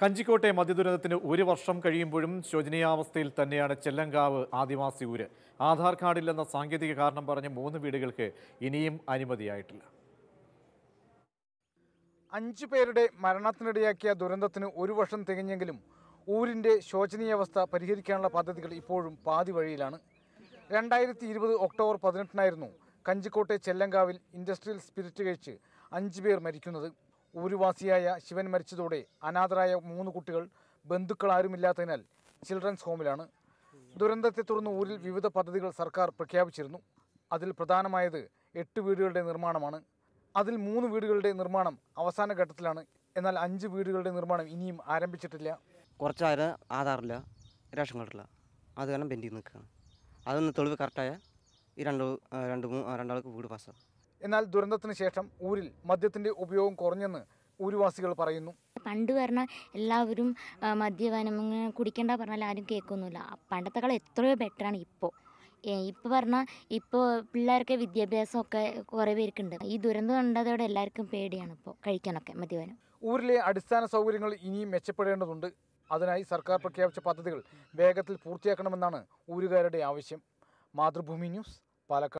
കഞ്ചിക്കോട്ടെ മദ്യദുരന്തത്തിന് ഒരു വർഷം കഴിയുമ്പോഴും ശോചനീയാവസ്ഥയിൽ തന്നെയാണ് ചെല്ലങ്കാവ് ആദിവാസി ഊര് ആധാർ കാർഡില്ലെന്ന സാങ്കേതിക കാരണം പറഞ്ഞ് മൂന്ന് വീടുകൾക്ക് ഇനിയും അനുമതിയായിട്ടില്ല അഞ്ചു പേരുടെ മരണത്തിനിടയാക്കിയ ദുരന്തത്തിന് ഒരു വർഷം തികഞ്ഞെങ്കിലും ഊരിൻ്റെ ശോചനീയാവസ്ഥ പരിഹരിക്കാനുള്ള പദ്ധതികൾ ഇപ്പോഴും പാതി വഴിയിലാണ് രണ്ടായിരത്തി ഇരുപത് ഒക്ടോബർ പതിനെട്ടിനായിരുന്നു കഞ്ചിക്കോട്ടെ ചെല്ലങ്കാവിൽ ഇൻഡസ്ട്രിയൽ സ്പിരിറ്റ് കഴിച്ച് അഞ്ചു പേർ മരിക്കുന്നത് ഊരുവാസിയായ ശിവൻ മരിച്ചതോടെ അനാഥരായ മൂന്ന് കുട്ടികൾ ബന്ധുക്കൾ ആരുമില്ലാത്തതിനാൽ ചിൽഡ്രൻസ് ഹോമിലാണ് ദുരന്തത്തെ തുടർന്ന് ഊരിൽ വിവിധ പദ്ധതികൾ സർക്കാർ പ്രഖ്യാപിച്ചിരുന്നു അതിൽ പ്രധാനമായത് എട്ട് വീടുകളുടെ നിർമ്മാണമാണ് അതിൽ മൂന്ന് വീടുകളുടെ നിർമ്മാണം അവസാന ഘട്ടത്തിലാണ് എന്നാൽ അഞ്ച് വീടുകളുടെ നിർമ്മാണം ഇനിയും ആരംഭിച്ചിട്ടില്ല കുറച്ച് ആര് ആധാറില്ല റേഷൻ കാർഡില്ല അത് കാരണം പെൻഡിങ് നിൽക്കുകയാണ് അതൊന്ന് തെളിവ് കറക്റ്റായ ഈ രണ്ട് രണ്ട് മൂന്ന് രണ്ടാൾക്ക് വീട് പാസ്സാകും എന്നാൽ ദുരന്തത്തിന് ശേഷം ഊരിൽ മദ്യത്തിന്റെ ഉപയോഗം കുറഞ്ഞെന്ന് ഊരുവാസികൾ പറയുന്നു പണ്ട് പറഞ്ഞാൽ എല്ലാവരും മദ്യപാനം കുടിക്കേണ്ട പറഞ്ഞാൽ ആരും കേൾക്കൊന്നുമില്ല പണ്ടത്തെക്കാൾ എത്രയോ ബെറ്ററാണ് ഇപ്പോൾ ഇപ്പോൾ പറഞ്ഞാൽ ഇപ്പോൾ പിള്ളേർക്ക് വിദ്യാഭ്യാസമൊക്കെ കുറേ പേർക്കുണ്ട് ഈ ദുരന്തം കണ്ടതോടെ എല്ലാവർക്കും പേടിയാണ് ഇപ്പോൾ കഴിക്കാനൊക്കെ മദ്യപാനം ഊരിലെ അടിസ്ഥാന സൗകര്യങ്ങൾ ഇനിയും മെച്ചപ്പെടേണ്ടതുണ്ട് അതിനായി സർക്കാർ പ്രഖ്യാപിച്ച പദ്ധതികൾ വേഗത്തിൽ പൂർത്തിയാക്കണമെന്നാണ് ഊരുകാരുടെ ആവശ്യം മാതൃഭൂമി ന്യൂസ് പാലക്കാട്